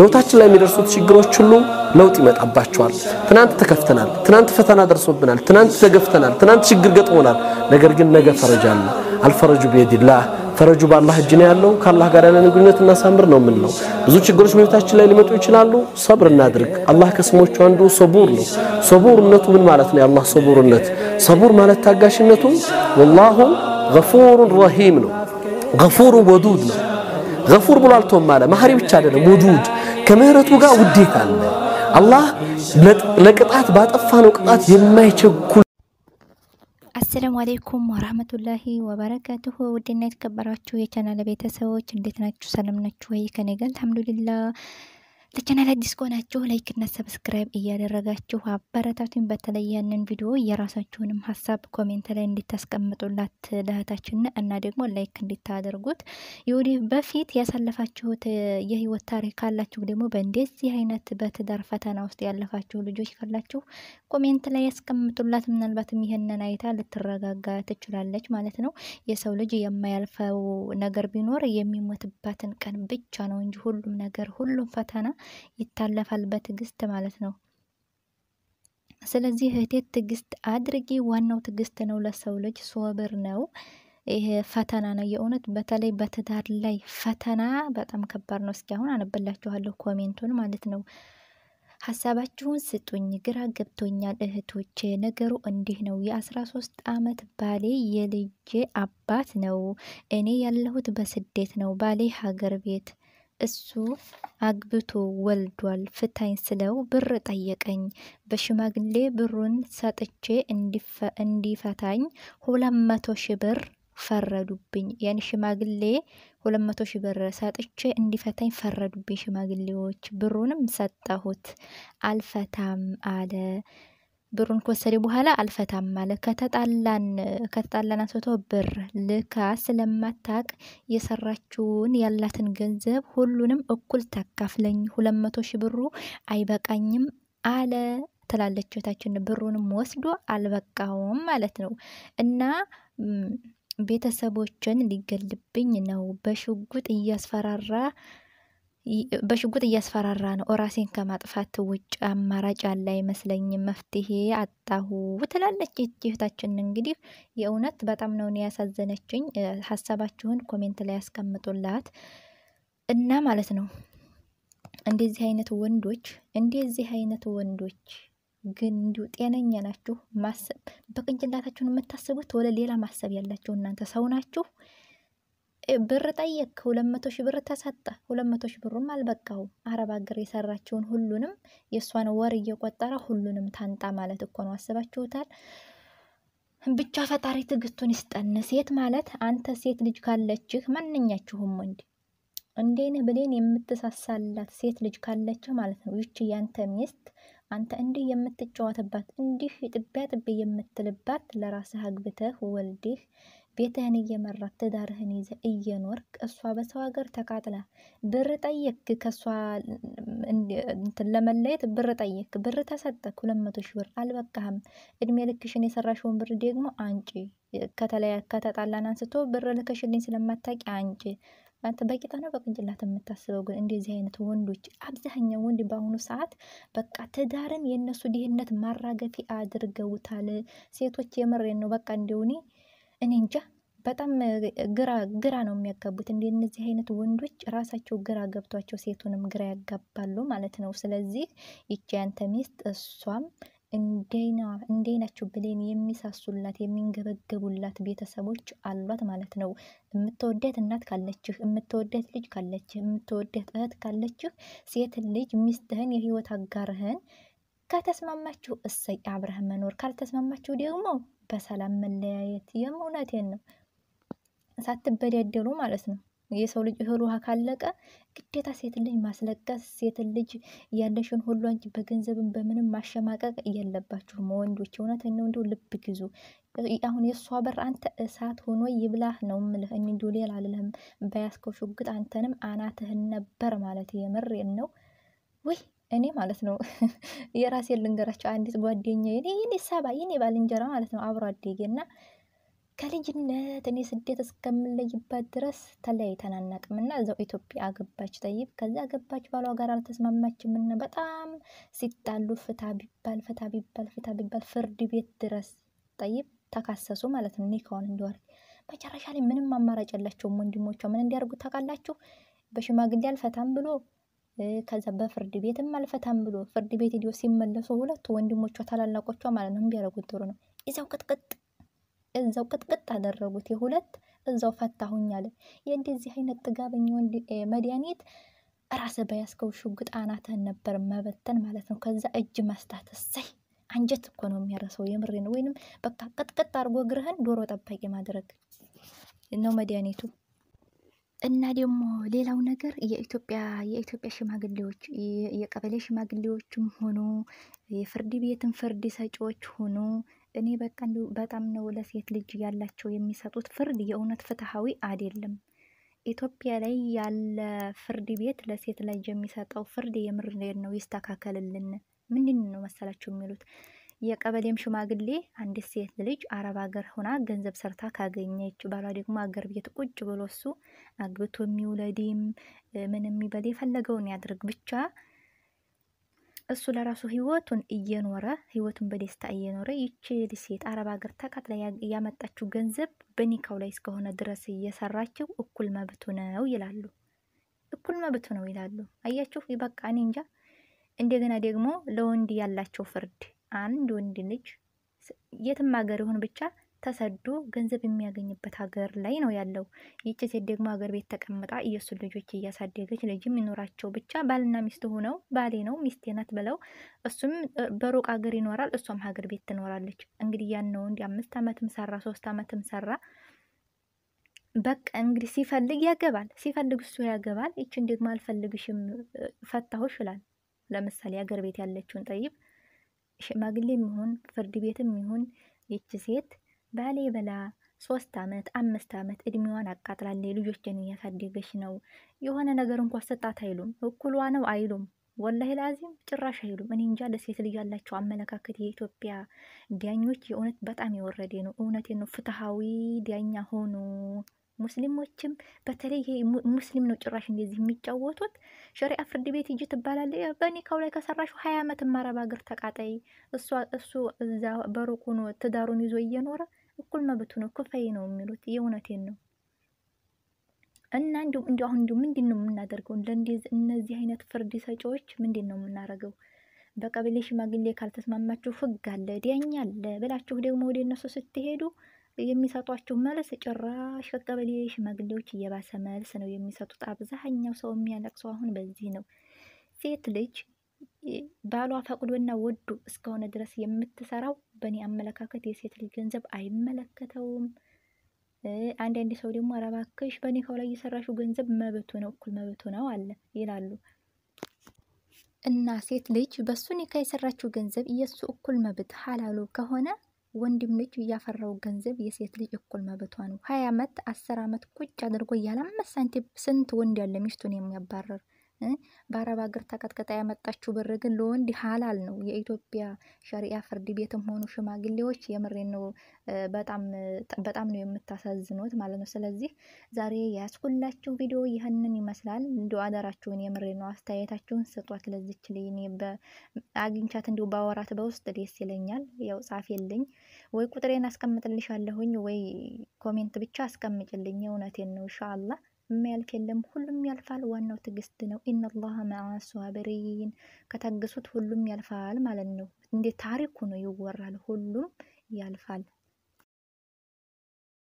ህይወታችን ላይ የሚደርሱት ችግሮች ሁሉ ለውጥ ይመጣባቸዋል። ትናንት ተከፍተናል፣ ትናንት ፈተና ደርሶብናል፣ ትናንት ተገፍተናል፣ ትናንት ችግር ገጥሞናል። ነገር ግን ነገ ፈረጃ አለ። አልፈረጁ ቢየዲላህ ፈረጁ በአላህ እጅ ነው ያለው። ከአላህ ጋር ያለን ግንኙነት እናሳምር ነው የምንለው። ብዙ ችግሮች በህይወታችን ላይ ሊመጡ ይችላሉ። ሰብር እናድርግ። አላህ ከስሞቹ አንዱ ሰቡር ነው። ሰቡርነቱ ምን ማለት ነው? የአላህ ሰቡርነት ሰቡር ማለት ታጋሽነቱ። ወላሁ ገፉሩን ረሂም ነው። ገፉሩን ወዱድ ነው። ገፉር ብሎ አልቶም አለ። ማህሪ ብቻ አይደለም ወዱድ ከምህረቱ ጋር ውዴታ አለ። አላህ ለቅጣት ባጠፋነው ቅጣት የማይቸኩል አሰላሙ አሌይኩም ወራህመቱላሂ ወበረካቱሁ። ውድና የተከበራችሁ የቻናል ቤተሰቦች እንዴት ናችሁ? ሰላም ናችሁ ወይ? ከኔ ጋር አልሐምዱሊላህ ለቻናል አዲስ ከሆናችሁ ላይክ እና ሰብስክራይብ እያደረጋችሁ አበረታቱኝ። በተለይ ያንን ቪዲዮ የራሳችሁንም ሀሳብ ኮሜንት ላይ እንድታስቀምጡላት ለእህታችን እና ደግሞ ላይክ እንድታደርጉት ይሁዲ በፊት ያሳለፋችሁት የህይወት ታሪክ ካላችሁ ደግሞ በእንደዚህ አይነት በትዳር ፈተና ውስጥ ያለፋችሁ ልጆች ካላችሁ ኮሜንት ላይ ያስቀምጡላት። ምናልባትም ይህንን አይታ ልትረጋጋ ትችላለች ማለት ነው። የሰው ልጅ የማያልፈው ነገር ቢኖር የሚሞትባትን ቀን ብቻ ነው እንጂ ሁሉም ነገር ሁሉም ፈተና ይታለፋል በትዕግስት ማለት ነው። ስለዚህ እህቴ ትዕግስት አድርጊ። ዋናው ትዕግስት ነው፣ ለሰው ልጅ ሶብር ነው። ይሄ ፈተና ነው የእውነት በተለይ በትዳር ላይ ፈተና በጣም ከባድ ነው። እስኪ አሁን አነብላችኋለሁ ኮሜንቱን ማለት ነው። ሀሳባችሁን ስጡኝ፣ ግራ ገብቶኛል እህቶቼ። ነገሩ እንዲህ ነው። የአስራ ሶስት አመት ባሌ የልጄ አባት ነው። እኔ ያለሁት በስደት ነው። ባሌ ሀገር ቤት እሱ አግብቶ ወልዷል። ፍታኝ ስለው ብር ጠየቀኝ። በሽማግሌ ብሩን ሰጥቼ እንዲፈታኝ ሁለት መቶ ሺ ብር ፈረዱብኝ። ያን ሽማግሌ ሁለት መቶ ሺ ብር ሰጥቼ እንዲፈታኝ ፈረዱብኝ ሽማግሌዎች። ብሩንም ሰጠሁት አልፈታም አለ። ብሩን ከወሰደ በኋላ አልፈታም አለ። ከተጣላን ከተጣላን አንስቶ ብር ልካ ስለማታቅ የሰራችውን ያላትን ገንዘብ ሁሉንም እኩል ታካፍለኝ፣ ሁለት መቶ ሺ ብሩ አይበቃኝም አለ ትላለች እህታችን። ብሩንም ወስዶ አልበቃውም ማለት ነው እና ቤተሰቦችን ሊገልብኝ ነው በሽጉጥ እያስፈራራ በሽጉጥ እያስፈራራ ነው። ራሴን ከማጥፋት ውጭ አማራጭ አለ አይመስለኝም፣ መፍትሄ አጣሁ ትላለች እህታችን። እንግዲህ የእውነት በጣም ነው ያሳዘነችኝ። ሀሳባችሁን ኮሜንት ላይ ያስቀምጡላት እና ማለት ነው እንደዚህ አይነት ወንዶች እንደዚህ አይነት ወንዶች ግን እንዲሁ ጤነኛ ናችሁ? ማሰብ በቅንጭላታችሁን የምታስቡት ወደ ሌላ ማሰብ ያላችሁ እናንተ ሰው ናችሁ? ብር ጠየቅ፣ ሁለት መቶ ሺህ ብር ተሰጠ። ሁለት መቶ ሺህ ብሩም አልበቃው። አረብ ሀገር የሰራችውን ሁሉንም የእሷን ወር እየቆጠረ ሁሉንም ታንጣ ማለት እኮ ነው። አስባችሁታል? ብቻ ፈጣሪ ትዕግስቱን ይስጠን። ሴት ማለት አንተ ሴት ልጅ ካለችህ ማንኛችሁም ወንድ እንዴን ብሌን የምትሳሳላት ሴት ልጅ ካለችህ ማለት ነው ይቺ ያንተ ሚስት አንተ እንዲህ የምትጫወትባት እንዲህ ጥቢያ ጥቢ የምትልባት ለራስህ አግብተህ ወልድህ ቤትህን እየመራ ትዳርህን ይዘ እየኖርክ እሷ በሰው ሀገር ተቃጥላ ብር ጠየክ፣ ከእሷ ለመለየት ብር ጠየክ፣ ብር ተሰጠክ፣ ሁለት መቶ ሺህ ብር አልበቃህም። እድሜ ልክሽን የሰራሽውን ብር ደግሞ አንጪ፣ ከተለያ ከተጣላን አንስቶ ብር ልከሽልኝ ስለማታቂ አንጪ። አንተ በቂጣ ነው በቅንጭላት የምታስበው። ግን እንደዚህ አይነት ወንዶች አብዛኛው ወንድ በአሁኑ ሰዓት በቃ ትዳርን የእነሱ ድህነት ማራገፊ አድርገውታል። ሴቶች የምሬን ነው በቃ እንደውኔ እኔ እንጃ በጣም ግራ ነው የሚያጋቡት። እንደ እነዚህ አይነት ወንዶች ራሳቸው ግራ ገብቷቸው ሴቱንም ግራ ያጋባሉ ማለት ነው። ስለዚህ ይቺ ያንተ ሚስት እሷም እንዴ ናቸው ብሌን የሚሳሱላት የሚንገበገቡላት ቤተሰቦች አሏት ማለት ነው። የምትወደት እናት ካለችህ፣ የምትወደት ልጅ ካለችህ፣ የምትወደት እህት ካለችህ ሴት ልጅ ሚስትህን የህይወት አጋርህን ከተስማማችሁ እሰይ አብረህ መኖር፣ ካልተስማማችሁ ደግሞ በሰላም መለያየት። የእውነቴን ነው፣ ሳትበዳደሉ ማለት ነው። የሰው ልጅ እህል ውሃ ካለቀ ግዴታ ሴት ልጅ ማስለቀስ፣ ሴት ልጅ ያለሽን ሁሉ አንቺ በገንዘብን በምንም ማሸማቀቅ የለባችሁም ወንዶች። እውነት ነው፣ እንዲሁ ልብ ግዙ። አሁን የእሷ በር አንተ እሳት ሆኖ ይብላህ ነው ምልህ። እንዲሁ ሌላ አልልህም። በያስከው ሽጉጥ አንተንም አናትህን ነበር ማለት የምሬን ነው ወይ እኔ ማለት ነው የራሴ ልንገራቸው። አንዲት ጓደኛ የኔ ሰባ የኔ ባልንጀራ ማለት ነው አብሮ አደጌ እና ከልጅነት እኔ ስደት እስከምለይባት ድረስ ተለያይተን አናውቅም እና እዛው ኢትዮጵያ አገባች። ጠይብ ከዛ አገባች ባሏ ጋር አልተስማማችም እና በጣም ሲጣሉ ፍታ ቢባል ፍታ ቢባል ፍታ ቢባል ፍርድ ቤት ድረስ ጠይብ ተካሰሱ ማለት ነው። ኒካውን እንዲወርድ መጨረሻ ላይ ምንም አማራጭ የላቸውም ወንድሞቿ። ምን እንዲያደርጉ ታውቃላችሁ? በሽማግሌ አልፈታም ብሎ ከዛ በፍርድ ቤትም አልፈታም ብሎ ፍርድ ቤት ሄዶ ሲመለሱ ሁለቱ ወንድሞቿ ታላላቆቿ ማለት ነው ቢያደርጉት ጥሩ ነው። እዛው ቅጥቅጥ እዛው ቅጥቅጥ አደረጉት። የሁለት እዛው ፈታሁኝ አለ። የእንደዚህ አይነት ጥጋበኛ ወንድ መድኃኒት ራስ በያስከው ሽጉጥ አናትህን ነበር መበተን ማለት ነው። ከዛ እጅ መስታት እሰይ አንጀት እኮ ነው የሚያረሰው። የምሬ ነው። ወይንም በቃ ቅጥቅጥ አድርጎ እግርህን ዶሮ ጠባቂ ማድረግ ነው መድኃኒቱ። እና ደግሞ ሌላው ነገር የኢትዮጵያ የኢትዮጵያ ሽማግሌዎች የቀበሌ ሽማግሌዎችም ሆኑ የፍርድ ቤትን ፍርድ ሰጪዎች ሆኑ እኔ በቃ እንዲሁ በጣም ነው ለሴት ልጅ ያላቸው የሚሰጡት ፍርድ የእውነት ፍትሐዊ አይደለም። ኢትዮጵያ ላይ ያለ ፍርድ ቤት ለሴት ልጅ የሚሰጠው ፍርድ የምር ነው፣ ይስተካከልልን። ምንድን ነው መሰላችሁ የሚሉት የቀበሌም ሽማግሌ አንዲት ሴት ልጅ አረብ ሀገር ሆና ገንዘብ ሰርታ ካገኘች ባሏ ደግሞ አገር ቤት ቁጭ ብሎ እሱ አግብቶ የሚውለድም ምን የሚበል የፈለገውን ያድርግ ብቻ እሱ ለራሱ ህይወቱን እየኖረ ህይወቱን በደስታ እየኖረ ይቺ ሴት አረብ ሀገር ተቃጥላ ያመጣችው ገንዘብ በኒካው ላይ እስከሆነ ድረስ እየሰራችው እኩል መብቱ ነው ይላሉ። እኩል መብቱ ነው ይላሉ። አያችሁ፣ በቃ እኔ እንጃ። እንደገና ደግሞ ለወንድ ያላቸው ፍርድ አንድ ወንድ ልጅ የትም ሀገር ይሁን ብቻ ተሰዶ ገንዘብ የሚያገኝበት ሀገር ላይ ነው ያለው። ይቺ ሴት ደግሞ ሀገር ቤት ተቀምጣ የእሱን ልጆች እያሳደገች ልጅም ይኖራቸው ብቻ ባልና ሚስት ሆነው ባሌ ነው ሚስቴ ናት ብለው እሱም በሩቅ ሀገር ይኖራል፣ እሷም ሀገር ቤት ትኖራለች። እንግዲህ ያን ወንድ አምስት ዓመትም ሰራ ሶስት አመትም ሰራ በቃ እንግዲህ ሲፈልግ ያገባል፣ ሲፈልግ እሱ ያገባል። ይችን ደግሞ አልፈልግሽም ፈታሁሽ ይላል። ለምሳሌ ሀገር ቤት ያለችውን ጠይብ ሽማግሌም ይሁን ፍርድ ቤትም ይሁን ይቺ ሴት ባሌ በላ ሶስት አመት አምስት አመት እድሜዋን አቃጥላለች፣ ልጆችን እያሳደገች ነው። የሆነ ነገር እንኳ ሰጣት አይሉም፣ እኩሏ ነው አይሉም። ወላሂ ላዚም ጭራሽ አይሉም። እኔ እንጃ ለሴት ልጅ ያላቸው አመለካከት የኢትዮጵያ ዳኞች የእውነት በጣም የወረደ ነው። እውነቴ ነው። ፍትሃዊ ዳኛ ሆኑ። ሙስሊሞችም በተለይ ይሄ ሙስሊም ነው ጭራሽ እንደዚህ የሚጫወቱት። ሸሪአ ፍርድ ቤት ሂጂ ትባላለ። በኒካው ላይ ከሰራሹ ሀያ ዓመት ማረብ አገር ተቃጣይ። እሱ እዛ በሩቁ ነው ትዳሩን ይዞ እየኖረ እኩል መብቱ ነው ክፈይ ነው የሚሉት። የእውነቴን ነው። እና እንዲሁም እንዲሁ አሁን እንዲሁ ምንድን ነው የምናደርገው? እነዚህ አይነት ፍርድ ሰጪዎች ምንድን ነው የምናደርገው? በቀበሌ ሽማግሌ ካልተስማማችሁ ህግ አለ ዳኛ አለ ብላችሁ ደግሞ ወደ እነሱ ስትሄዱ የሚሰጧቸው መልስ ጭራሽ ከቀበሌ ሽማግሌዎች እየባሰ መልስ ነው የሚሰጡት። አብዛኛው ሰው የሚያለቅሰው አሁን በዚህ ነው። ሴት ልጅ ባሏ ፈቅዶና ወዶ እስከሆነ ድረስ የምትሰራው በእኔ አመለካከት የሴት ልጅ ገንዘብ አይመለከተውም። አንዳንድ ሰው ደግሞ ኧረ እባክሽ በኒካው ላይ የሰራሽው ገንዘብ መብቱ ነው እኩል መብቱ ነው አለ ይላሉ። እና ሴት ልጅ በሱ ኒካ የሰራችው ገንዘብ የእሱ እኩል መብት ሀላሉ ከሆነ ወንድም ልጅ እያፈራው ገንዘብ የሴት ልጅ እኩል መብቷ ነው። ሀያ ዓመት አስር ዓመት ቁጭ አድርጎ እያለ አምስት ሳንቲም ስንት ወንድ ያለ ሚስቱን የሚያባረር በአረብ ሀገር ተቀጥቅጣ ያመጣችው ብር ግን ለወንድ ሀላል ነው። የኢትዮጵያ ሸሪያ ፍርድ ቤትም ሆኑ ሽማግሌዎች የምሬን ነው፣ በጣም ነው የምታሳዝኑት ማለት ነው። ስለዚህ ዛሬ ያስኩላችሁ ቪዲዮ ይህንን ይመስላል። እንዲ አደራችሁን የምሬ ነው አስተያየታችሁን ስጧት። ለዚች ልኝ በአግኝቻት እንዲሁ በወራት በውስጥ ደስ ይለኛል። ያው ጻፊልኝ ወይ ቁጥሬን አስቀምጥልሻለሁኝ ወይ ኮሜንት ብቻ አስቀምጭልኝ። እውነቴን ነው ኢንሻአላህ የሚያልቅ የለም፣ ሁሉም ያልፋል። ዋናው ትግስት ነው። ኢነላሀ መዐ ሷቢሪን ከታገሱት ሁሉም ያልፋል ማለት ነው። እንደ ታሪኩ ነው ይወራል፣ ሁሉም ያልፋል።